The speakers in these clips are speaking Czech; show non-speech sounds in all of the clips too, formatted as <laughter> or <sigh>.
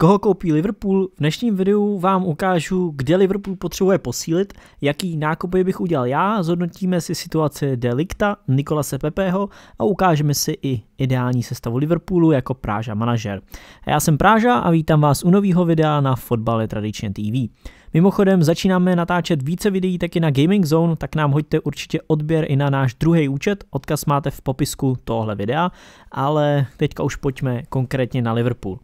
Koho koupí Liverpool? V dnešním videu vám ukážu, kde Liverpool potřebuje posílit, jaký nákupy bych udělal já, zhodnotíme si situaci Delikta, Nikolase Pepeho a ukážeme si i ideální sestavu Liverpoolu jako Práža manažer. Já jsem Práža a vítám vás u nového videa na Fotbale Tradičně TV. Mimochodem začínáme natáčet více videí taky na Gaming Zone, tak nám hoďte určitě odběr i na náš druhý účet, odkaz máte v popisku tohle videa, ale teďka už pojďme konkrétně na Liverpool.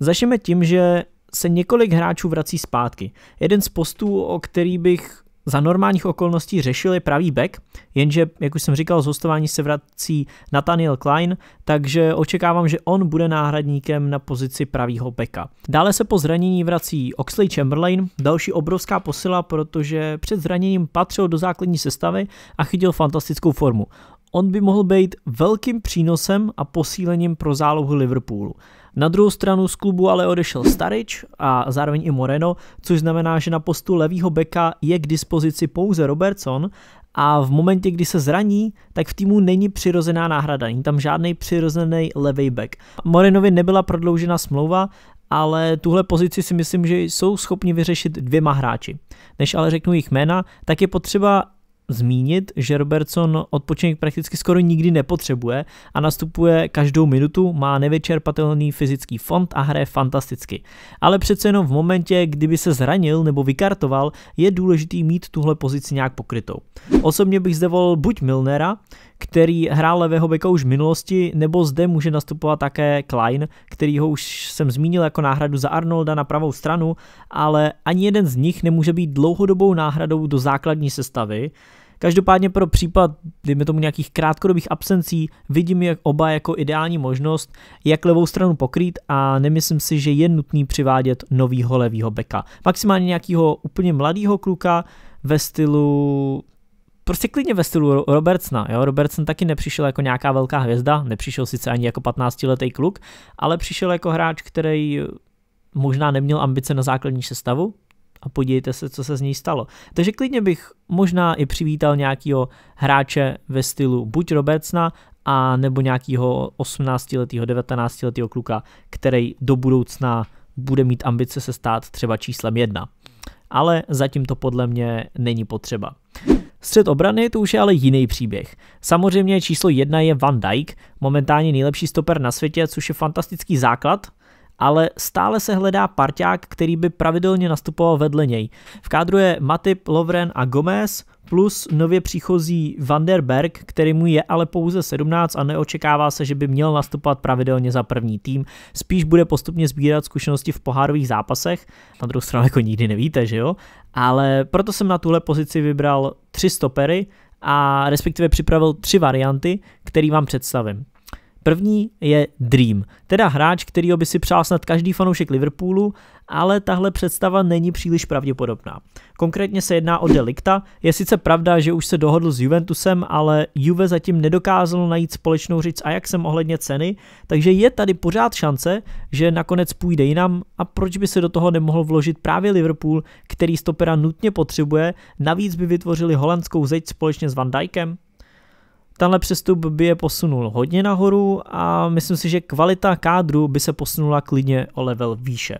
Začneme tím, že se několik hráčů vrací zpátky. Jeden z postů, o který bych za normálních okolností řešili pravý back, jenže, jak už jsem říkal, z hostování se vrací Nathaniel Klein, takže očekávám, že on bude náhradníkem na pozici pravýho backa. Dále se po zranění vrací Oxley Chamberlain, další obrovská posila, protože před zraněním patřil do základní sestavy a chytil fantastickou formu on by mohl být velkým přínosem a posílením pro zálohu Liverpoolu. Na druhou stranu z klubu ale odešel Starič a zároveň i Moreno, což znamená, že na postu levýho beka je k dispozici pouze Robertson a v momentě, kdy se zraní, tak v týmu není přirozená náhrada, není tam žádný přirozený levý back. Morenovi nebyla prodloužena smlouva, ale tuhle pozici si myslím, že jsou schopni vyřešit dvěma hráči. Než ale řeknu jejich jména, tak je potřeba zmínit, že Robertson odpočinek prakticky skoro nikdy nepotřebuje a nastupuje každou minutu, má nevyčerpatelný fyzický fond a hraje fantasticky. Ale přece jenom v momentě, kdyby se zranil nebo vykartoval, je důležitý mít tuhle pozici nějak pokrytou. Osobně bych zde volil buď Milnera, který hrál levého beka už v minulosti, nebo zde může nastupovat také Klein, který ho už jsem zmínil jako náhradu za Arnolda na pravou stranu, ale ani jeden z nich nemůže být dlouhodobou náhradou do základní sestavy, Každopádně pro případ, dejme tomu nějakých krátkodobých absencí, vidím je oba jako ideální možnost, jak levou stranu pokrýt a nemyslím si, že je nutný přivádět novýho levýho beka. Maximálně nějakého úplně mladého kluka ve stylu prostě klidně ve stylu Robertsna. Jo? Robertson taky nepřišel jako nějaká velká hvězda, nepřišel sice ani jako 15-letý kluk, ale přišel jako hráč, který možná neměl ambice na základní sestavu, a podívejte se, co se z něj stalo. Takže klidně bych možná i přivítal nějakého hráče ve stylu buď Robertsna, a nebo nějakého 18-letého, 19-letého kluka, který do budoucna bude mít ambice se stát třeba číslem jedna. Ale zatím to podle mě není potřeba. Střed obrany to už je ale jiný příběh. Samozřejmě číslo jedna je Van Dijk, momentálně nejlepší stoper na světě, což je fantastický základ, ale stále se hledá parťák, který by pravidelně nastupoval vedle něj. V kádru je Matip, Lovren a Gomez, plus nově příchozí Vanderberg, který mu je ale pouze 17 a neočekává se, že by měl nastupovat pravidelně za první tým. Spíš bude postupně sbírat zkušenosti v pohárových zápasech, na druhou stranu jako nikdy nevíte, že jo? Ale proto jsem na tuhle pozici vybral tři stopery a respektive připravil tři varianty, které vám představím. První je Dream, teda hráč, který by si přál snad každý fanoušek Liverpoolu, ale tahle představa není příliš pravděpodobná. Konkrétně se jedná o Delikta, je sice pravda, že už se dohodl s Juventusem, ale Juve zatím nedokázalo najít společnou a jak se ohledně ceny, takže je tady pořád šance, že nakonec půjde jinam a proč by se do toho nemohl vložit právě Liverpool, který stopera nutně potřebuje, navíc by vytvořili holandskou zeď společně s Van Dijkem? Tenhle přestup by je posunul hodně nahoru a myslím si, že kvalita kádru by se posunula klidně o level výše.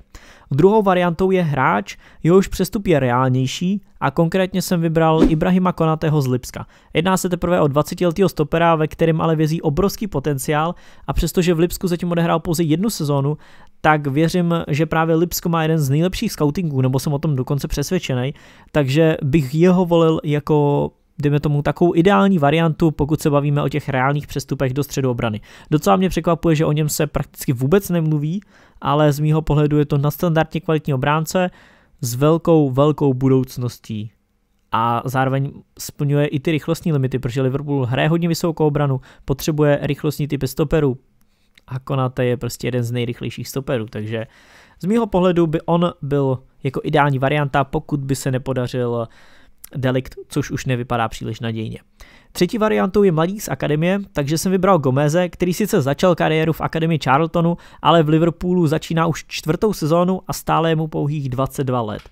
Druhou variantou je hráč, jehož přestup je reálnější a konkrétně jsem vybral Ibrahima Konatého z Lipska. Jedná se teprve o 20-letého stopera, ve kterém ale vězí obrovský potenciál a přestože v Lipsku zatím odehrál pouze jednu sezónu, tak věřím, že právě Lipsko má jeden z nejlepších scoutingů, nebo jsem o tom dokonce přesvědčený, takže bych jeho volil jako dejme tomu, takovou ideální variantu, pokud se bavíme o těch reálných přestupech do středu obrany. Docela mě překvapuje, že o něm se prakticky vůbec nemluví, ale z mýho pohledu je to nadstandardně kvalitní obránce s velkou, velkou budoucností a zároveň splňuje i ty rychlostní limity, protože Liverpool hraje hodně vysokou obranu, potřebuje rychlostní typy stoperů a Konate je prostě jeden z nejrychlejších stoperů, takže z mýho pohledu by on byl jako ideální varianta, pokud by se nepodařil delikt, což už nevypadá příliš nadějně. Třetí variantou je mladík z akademie, takže jsem vybral Gomeze, který sice začal kariéru v akademii Charltonu, ale v Liverpoolu začíná už čtvrtou sezónu a stále je mu pouhých 22 let.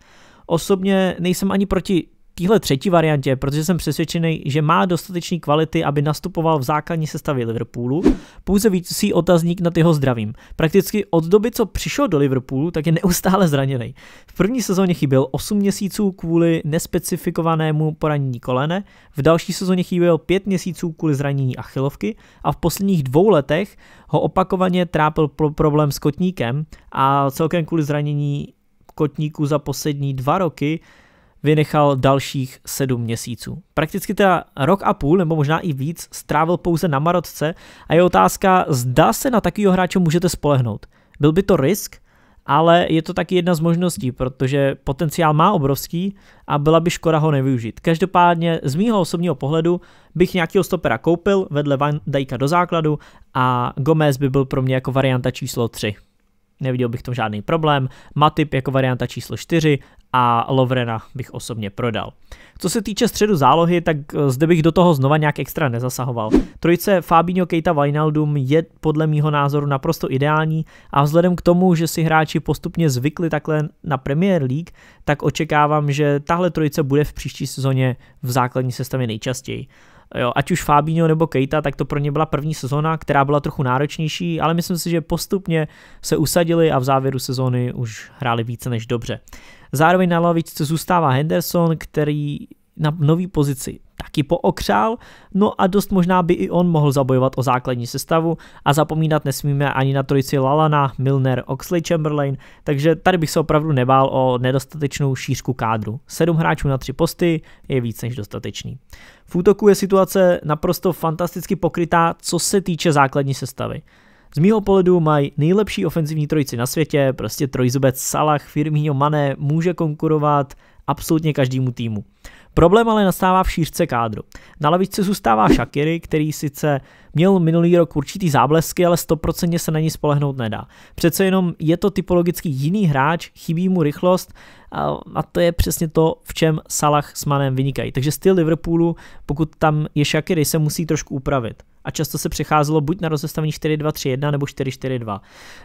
Osobně nejsem ani proti téhle třetí variantě, protože jsem přesvědčený, že má dostatečné kvality, aby nastupoval v základní sestavě Liverpoolu. Pouze víc otazník na jeho zdravím. Prakticky od doby, co přišel do Liverpoolu, tak je neustále zraněný. V první sezóně chyběl 8 měsíců kvůli nespecifikovanému poranění kolene, v další sezóně chyběl 5 měsíců kvůli zranění achilovky a v posledních dvou letech ho opakovaně trápil problém s kotníkem a celkem kvůli zranění kotníku za poslední dva roky vynechal dalších sedm měsíců. Prakticky teda rok a půl, nebo možná i víc, strávil pouze na Marotce a je otázka, zda se na takového hráče můžete spolehnout. Byl by to risk, ale je to taky jedna z možností, protože potenciál má obrovský a byla by škoda ho nevyužít. Každopádně z mýho osobního pohledu bych nějakého stopera koupil vedle Van Dijka do základu a Gomez by byl pro mě jako varianta číslo 3. Neviděl bych tam žádný problém. Matip jako varianta číslo 4 a Lovrena bych osobně prodal. Co se týče středu zálohy, tak eh, zde bych do toho znova nějak extra nezasahoval. Trojice Fabinho, Keita, Vinaldum je podle mýho názoru naprosto ideální a vzhledem k tomu, že si hráči postupně zvykli takhle na Premier League, tak očekávám, že tahle trojice bude v příští sezóně v základní sestavě nejčastěji. Jo, ať už Fabinho nebo Keita, tak to pro ně byla první sezona, která byla trochu náročnější, ale myslím si, že postupně se usadili a v závěru sezóny už hráli více než dobře. Zároveň na lavičce zůstává Henderson, který na nový pozici taky pookřál, no a dost možná by i on mohl zabojovat o základní sestavu a zapomínat nesmíme ani na trojici Lalana, Milner, Oxley Chamberlain, takže tady bych se opravdu nebál o nedostatečnou šířku kádru. Sedm hráčů na tři posty je víc než dostatečný. V útoku je situace naprosto fantasticky pokrytá, co se týče základní sestavy. Z mýho pohledu mají nejlepší ofenzivní trojici na světě, prostě trojzubec Salah, Firmino, Mané může konkurovat absolutně každému týmu. Problém ale nastává v šířce kádru. Na lavičce zůstává Shakiri, který sice Měl minulý rok určitý záblesky, ale stoprocentně se na ní spolehnout nedá. Přece jenom je to typologicky jiný hráč, chybí mu rychlost a, a to je přesně to, v čem Salah s Manem vynikají. Takže styl Liverpoolu, pokud tam je Shakiry, se musí trošku upravit a často se přecházelo buď na rozestavení 4-2-3-1 nebo 4-4-2.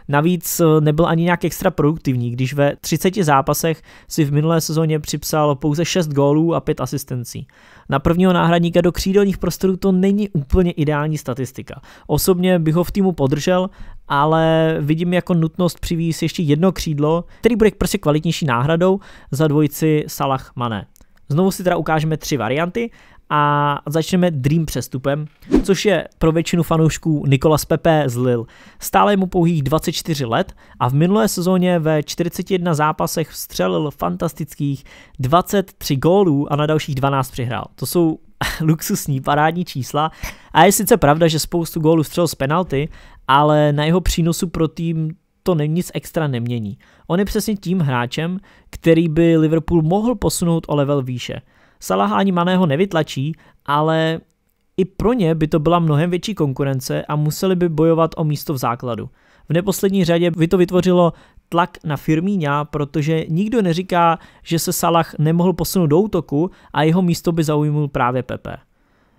Navíc eh, nebyl ani nějak extra produktivní, když ve 30 zápasech si v minulé sezóně připsal pouze 6 gólů a 5 asistencí. Na prvního náhradníka do křídelních prostorů to není úplně ideální statistika statistika. Osobně bych ho v týmu podržel, ale vidím jako nutnost přivíz ještě jedno křídlo, který bude prostě kvalitnější náhradou za dvojici Salah Mané. Znovu si teda ukážeme tři varianty a začneme Dream přestupem, což je pro většinu fanoušků Nikolas Pepe z Lille. Stále mu pouhých 24 let a v minulé sezóně ve 41 zápasech vstřelil fantastických 23 gólů a na dalších 12 přihrál. To jsou <laughs> luxusní parádní čísla a je sice pravda, že spoustu gólů střel z penalty, ale na jeho přínosu pro tým to nic extra nemění. On je přesně tím hráčem, který by Liverpool mohl posunout o level výše. Salah ani Maného nevytlačí, ale i pro ně by to byla mnohem větší konkurence a museli by bojovat o místo v základu. V neposlední řadě by to vytvořilo tlak na Firmíňa, protože nikdo neříká, že se Salah nemohl posunout do útoku a jeho místo by zaujímul právě Pepe.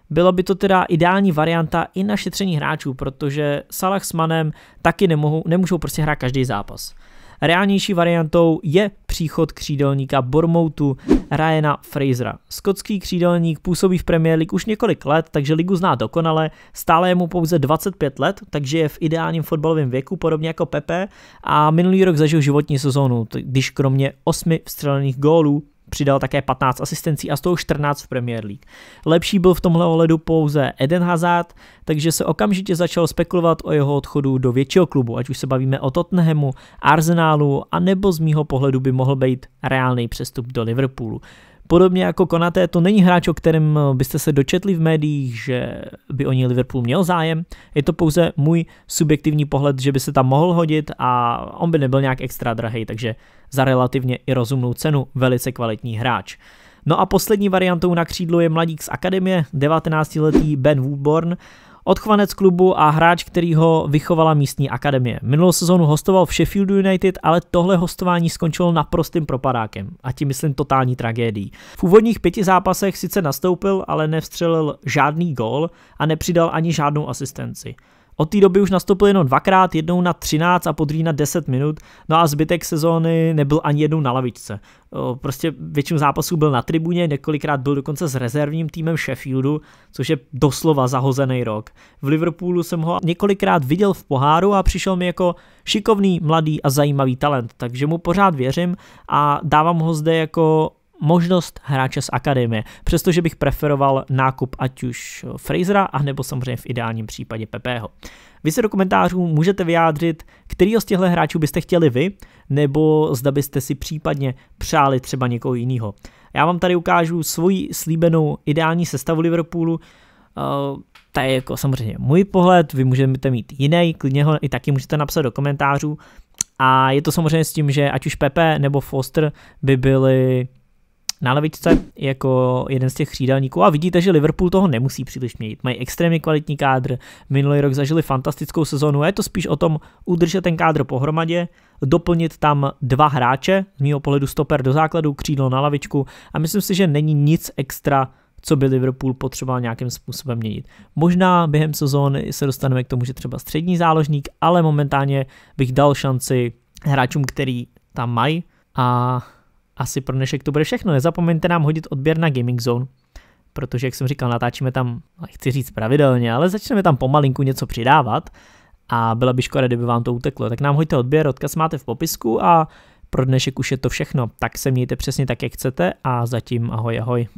Byla by to teda ideální varianta i na šetření hráčů, protože Salah s Manem taky nemohou, nemůžou prostě hrát každý zápas. Reálnější variantou je příchod křídelníka Bormoutu Ryana Frasera. Skotský křídelník působí v Premier League už několik let, takže ligu zná dokonale, stále je mu pouze 25 let, takže je v ideálním fotbalovém věku, podobně jako Pepe, a minulý rok zažil životní sezónu, když kromě osmi vstřelených gólů přidal také 15 asistencí a z toho 14 v Premier League. Lepší byl v tomhle ohledu pouze Eden Hazard, takže se okamžitě začalo spekulovat o jeho odchodu do většího klubu, ať už se bavíme o Tottenhamu, Arsenalu, a nebo z mýho pohledu by mohl být reálný přestup do Liverpoolu. Podobně jako Konaté, to není hráč, o kterém eh, byste se dočetli v médiích, že by o něj Liverpool měl zájem. Je to pouze můj subjektivní pohled, že by se tam mohl hodit a on by nebyl nějak extra drahý, takže za relativně i rozumnou cenu velice kvalitní hráč. No a poslední variantou na křídlo je mladík z akademie, 19-letý Ben Woodborn odchovanec klubu a hráč, který ho vychovala místní akademie. Minulou sezónu hostoval v Sheffield United, ale tohle hostování skončilo naprostým propadákem a tím myslím totální tragédií. V úvodních pěti zápasech sice nastoupil, ale nevstřelil žádný gól a nepřidal ani žádnou asistenci. Od té doby už nastoupil jenom dvakrát, jednou na 13 a podrý na 10 minut, no a zbytek sezóny nebyl ani jednou na lavičce. Prostě většinu zápasů byl na tribuně, několikrát byl dokonce s rezervním týmem Sheffieldu, což je doslova zahozený rok. V Liverpoolu jsem ho několikrát viděl v poháru a přišel mi jako šikovný, mladý a zajímavý talent, takže mu pořád věřím a dávám ho zde jako možnost hráče z akademie, přestože bych preferoval nákup ať už Frasera, anebo samozřejmě v ideálním případě Pepeho. Vy se do komentářů můžete vyjádřit, kterýho z těchto hráčů byste chtěli vy, nebo zda byste si případně přáli třeba někoho jiného. Já vám tady ukážu svoji slíbenou ideální sestavu Liverpoolu, eh, to je jako samozřejmě můj pohled, vy můžete mít jiný, klidně ho i taky můžete napsat do komentářů. A je to samozřejmě s tím, že ať už Pepe nebo Foster by byli na lavičce jako jeden z těch křídelníků a vidíte, že Liverpool toho nemusí příliš měnit. Mají extrémně kvalitní kádr, minulý rok zažili fantastickou sezonu a je to spíš o tom udržet ten kádr pohromadě, doplnit tam dva hráče, z mého pohledu stoper do základu, křídlo na lavičku a myslím si, že není nic extra co by Liverpool potřeboval nějakým způsobem měnit. Možná během sezóny se dostaneme k tomu, že třeba střední záložník, ale momentálně bych dal šanci hráčům, který tam mají a asi pro dnešek to bude všechno. Nezapomeňte nám hodit odběr na Gaming Zone, protože, jak jsem říkal, natáčíme tam, chci říct pravidelně, ale začneme tam pomalinku něco přidávat a byla by škoda, kdyby vám to uteklo. Tak nám hoďte odběr, odkaz máte v popisku a pro dnešek už je to všechno. Tak se mějte přesně tak, jak chcete a zatím ahoj ahoj.